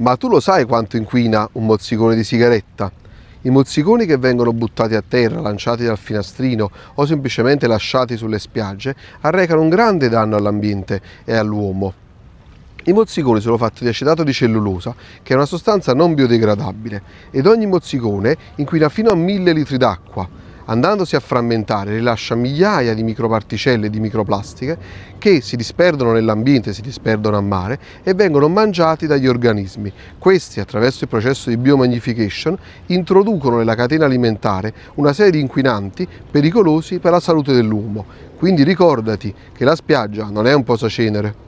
Ma tu lo sai quanto inquina un mozzicone di sigaretta? I mozziconi che vengono buttati a terra, lanciati dal finestrino o semplicemente lasciati sulle spiagge arrecano un grande danno all'ambiente e all'uomo. I mozziconi sono fatti di acetato di cellulosa, che è una sostanza non biodegradabile, ed ogni mozzicone inquina fino a 1000 litri d'acqua, andandosi a frammentare rilascia migliaia di microparticelle e di microplastiche che si disperdono nell'ambiente, si disperdono a mare e vengono mangiati dagli organismi. Questi attraverso il processo di biomagnification introducono nella catena alimentare una serie di inquinanti pericolosi per la salute dell'uomo. Quindi ricordati che la spiaggia non è un posacenere.